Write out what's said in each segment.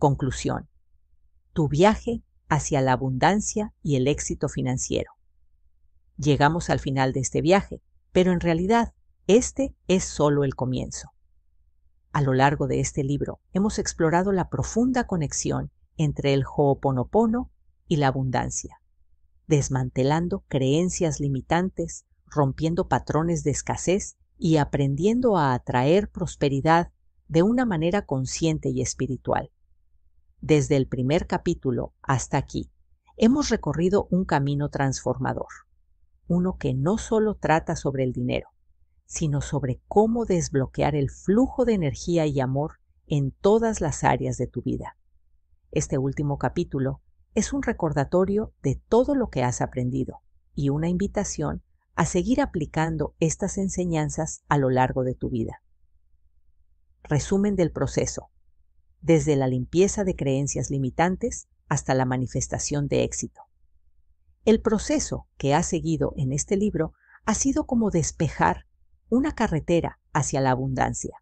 Conclusión. Tu viaje hacia la abundancia y el éxito financiero. Llegamos al final de este viaje, pero en realidad este es solo el comienzo. A lo largo de este libro hemos explorado la profunda conexión entre el Ho'oponopono y la abundancia, desmantelando creencias limitantes, rompiendo patrones de escasez y aprendiendo a atraer prosperidad de una manera consciente y espiritual desde el primer capítulo hasta aquí, hemos recorrido un camino transformador, uno que no solo trata sobre el dinero, sino sobre cómo desbloquear el flujo de energía y amor en todas las áreas de tu vida. Este último capítulo es un recordatorio de todo lo que has aprendido y una invitación a seguir aplicando estas enseñanzas a lo largo de tu vida. Resumen del proceso desde la limpieza de creencias limitantes hasta la manifestación de éxito. El proceso que ha seguido en este libro ha sido como despejar una carretera hacia la abundancia.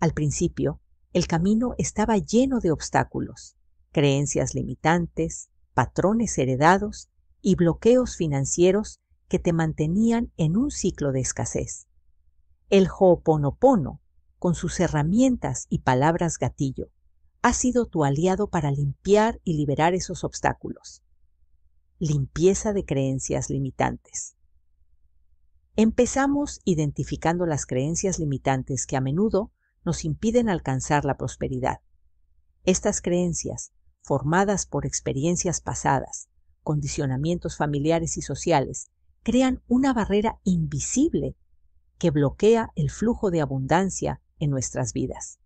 Al principio, el camino estaba lleno de obstáculos, creencias limitantes, patrones heredados y bloqueos financieros que te mantenían en un ciclo de escasez. El Ho'oponopono con sus herramientas y palabras gatillo, ha sido tu aliado para limpiar y liberar esos obstáculos. Limpieza de creencias limitantes. Empezamos identificando las creencias limitantes que a menudo nos impiden alcanzar la prosperidad. Estas creencias, formadas por experiencias pasadas, condicionamientos familiares y sociales, crean una barrera invisible que bloquea el flujo de abundancia en nuestras vidas.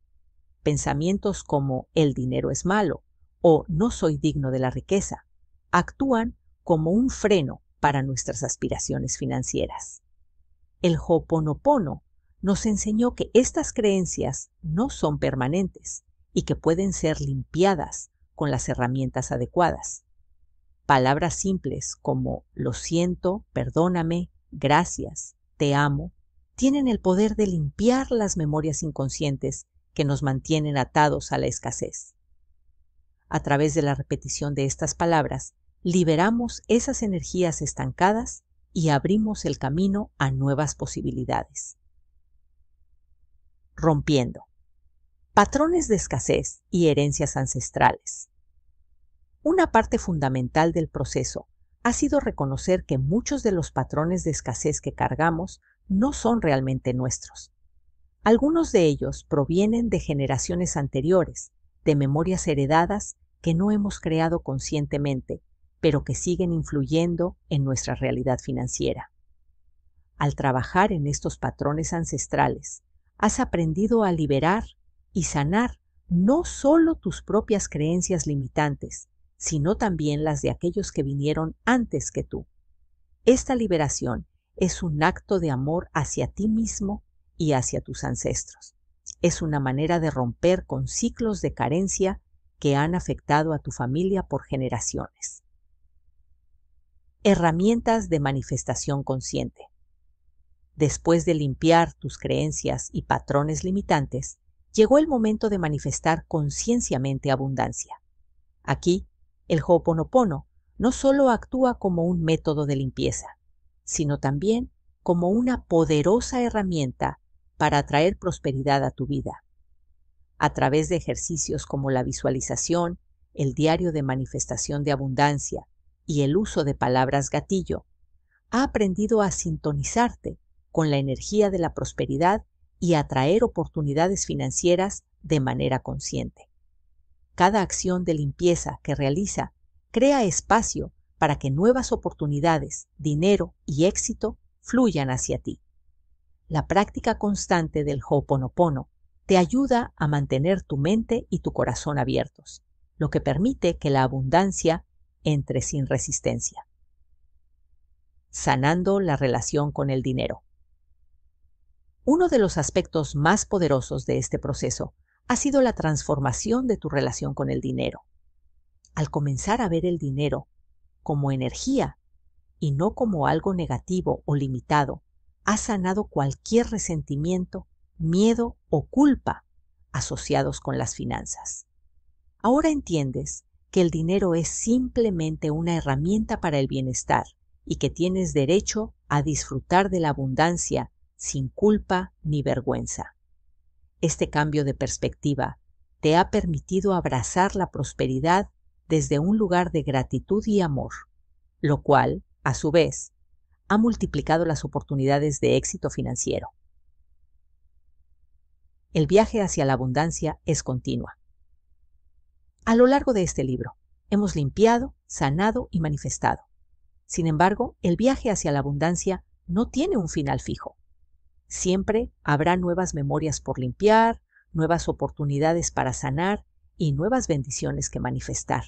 Pensamientos como el dinero es malo o no soy digno de la riqueza actúan como un freno para nuestras aspiraciones financieras. El Hoponopono nos enseñó que estas creencias no son permanentes y que pueden ser limpiadas con las herramientas adecuadas. Palabras simples como lo siento, perdóname, gracias, te amo, tienen el poder de limpiar las memorias inconscientes que nos mantienen atados a la escasez. A través de la repetición de estas palabras, liberamos esas energías estancadas y abrimos el camino a nuevas posibilidades. Rompiendo. Patrones de escasez y herencias ancestrales. Una parte fundamental del proceso ha sido reconocer que muchos de los patrones de escasez que cargamos no son realmente nuestros. Algunos de ellos provienen de generaciones anteriores, de memorias heredadas que no hemos creado conscientemente, pero que siguen influyendo en nuestra realidad financiera. Al trabajar en estos patrones ancestrales, has aprendido a liberar y sanar no solo tus propias creencias limitantes, sino también las de aquellos que vinieron antes que tú. Esta liberación es un acto de amor hacia ti mismo y hacia tus ancestros. Es una manera de romper con ciclos de carencia que han afectado a tu familia por generaciones. Herramientas de manifestación consciente. Después de limpiar tus creencias y patrones limitantes, llegó el momento de manifestar concienciamente abundancia. Aquí, el Ho'oponopono no solo actúa como un método de limpieza, sino también como una poderosa herramienta para atraer prosperidad a tu vida. A través de ejercicios como la visualización, el diario de manifestación de abundancia y el uso de palabras gatillo, ha aprendido a sintonizarte con la energía de la prosperidad y atraer oportunidades financieras de manera consciente. Cada acción de limpieza que realiza crea espacio para que nuevas oportunidades, dinero y éxito fluyan hacia ti. La práctica constante del Ho'oponopono te ayuda a mantener tu mente y tu corazón abiertos, lo que permite que la abundancia entre sin resistencia. Sanando la relación con el dinero. Uno de los aspectos más poderosos de este proceso ha sido la transformación de tu relación con el dinero. Al comenzar a ver el dinero como energía y no como algo negativo o limitado, ha sanado cualquier resentimiento, miedo o culpa asociados con las finanzas. Ahora entiendes que el dinero es simplemente una herramienta para el bienestar y que tienes derecho a disfrutar de la abundancia sin culpa ni vergüenza. Este cambio de perspectiva te ha permitido abrazar la prosperidad desde un lugar de gratitud y amor, lo cual, a su vez, ha multiplicado las oportunidades de éxito financiero. El viaje hacia la abundancia es continua. A lo largo de este libro, hemos limpiado, sanado y manifestado. Sin embargo, el viaje hacia la abundancia no tiene un final fijo. Siempre habrá nuevas memorias por limpiar, nuevas oportunidades para sanar y nuevas bendiciones que manifestar.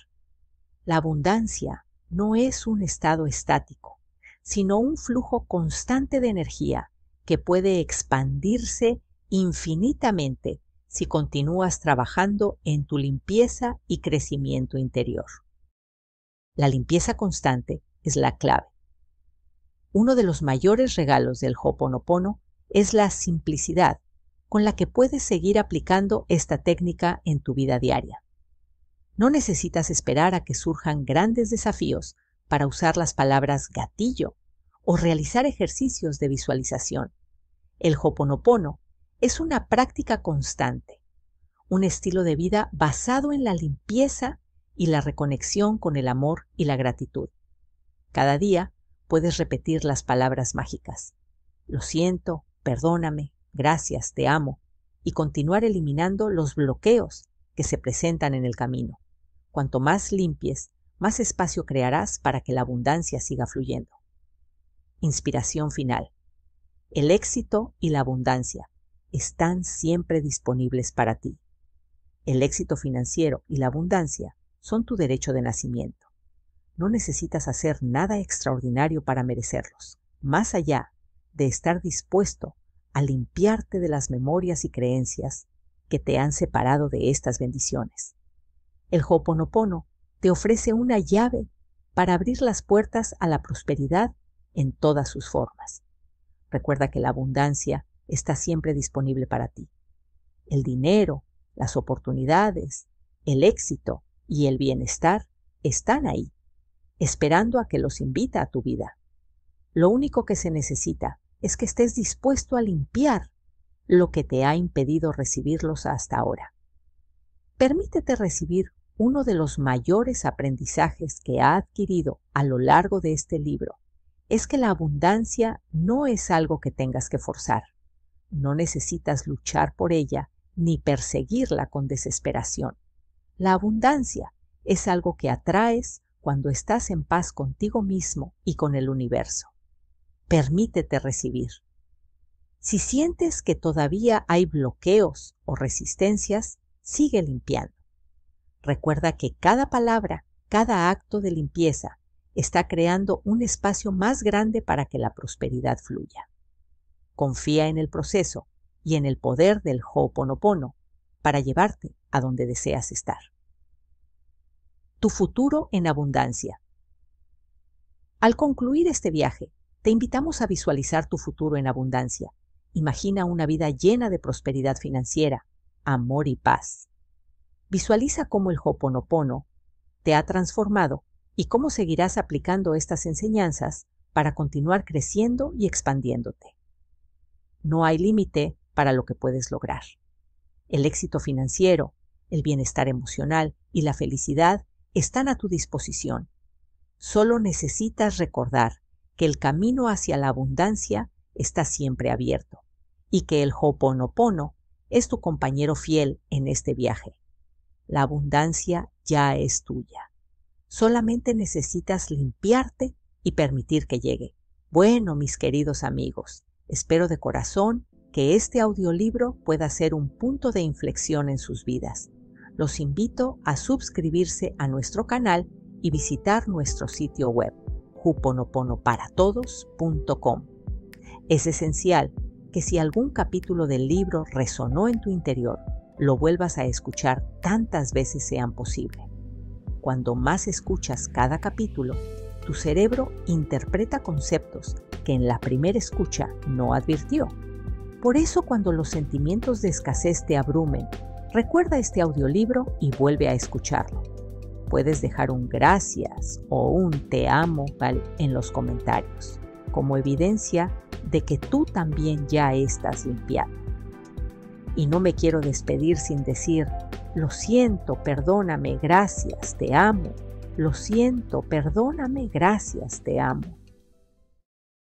La abundancia no es un estado estático, sino un flujo constante de energía que puede expandirse infinitamente si continúas trabajando en tu limpieza y crecimiento interior. La limpieza constante es la clave. Uno de los mayores regalos del Hoponopono es la simplicidad con la que puedes seguir aplicando esta técnica en tu vida diaria. No necesitas esperar a que surjan grandes desafíos para usar las palabras gatillo o realizar ejercicios de visualización. El Hoponopono es una práctica constante, un estilo de vida basado en la limpieza y la reconexión con el amor y la gratitud. Cada día puedes repetir las palabras mágicas. Lo siento, perdóname, gracias, te amo, y continuar eliminando los bloqueos que se presentan en el camino. Cuanto más limpies, más espacio crearás para que la abundancia siga fluyendo. Inspiración final. El éxito y la abundancia están siempre disponibles para ti. El éxito financiero y la abundancia son tu derecho de nacimiento. No necesitas hacer nada extraordinario para merecerlos, más allá de estar dispuesto a limpiarte de las memorias y creencias que te han separado de estas bendiciones. El Hoponopono te ofrece una llave para abrir las puertas a la prosperidad en todas sus formas. Recuerda que la abundancia está siempre disponible para ti. El dinero, las oportunidades, el éxito y el bienestar están ahí, esperando a que los invita a tu vida. Lo único que se necesita es que estés dispuesto a limpiar lo que te ha impedido recibirlos hasta ahora. Permítete recibir uno de los mayores aprendizajes que ha adquirido a lo largo de este libro es que la abundancia no es algo que tengas que forzar. No necesitas luchar por ella ni perseguirla con desesperación. La abundancia es algo que atraes cuando estás en paz contigo mismo y con el universo permítete recibir. Si sientes que todavía hay bloqueos o resistencias, sigue limpiando. Recuerda que cada palabra, cada acto de limpieza está creando un espacio más grande para que la prosperidad fluya. Confía en el proceso y en el poder del Ho'oponopono para llevarte a donde deseas estar. Tu futuro en abundancia. Al concluir este viaje, te invitamos a visualizar tu futuro en abundancia. Imagina una vida llena de prosperidad financiera, amor y paz. Visualiza cómo el Hoponopono te ha transformado y cómo seguirás aplicando estas enseñanzas para continuar creciendo y expandiéndote. No hay límite para lo que puedes lograr. El éxito financiero, el bienestar emocional y la felicidad están a tu disposición. Solo necesitas recordar que el camino hacia la abundancia está siempre abierto y que el Hoponopono es tu compañero fiel en este viaje. La abundancia ya es tuya. Solamente necesitas limpiarte y permitir que llegue. Bueno, mis queridos amigos, espero de corazón que este audiolibro pueda ser un punto de inflexión en sus vidas. Los invito a suscribirse a nuestro canal y visitar nuestro sitio web cuponoponoparatodos.com Es esencial que si algún capítulo del libro resonó en tu interior, lo vuelvas a escuchar tantas veces sean posible. Cuando más escuchas cada capítulo, tu cerebro interpreta conceptos que en la primera escucha no advirtió. Por eso cuando los sentimientos de escasez te abrumen, recuerda este audiolibro y vuelve a escucharlo puedes dejar un gracias o un te amo en los comentarios, como evidencia de que tú también ya estás limpiado. Y no me quiero despedir sin decir, lo siento, perdóname, gracias, te amo. Lo siento, perdóname, gracias, te amo.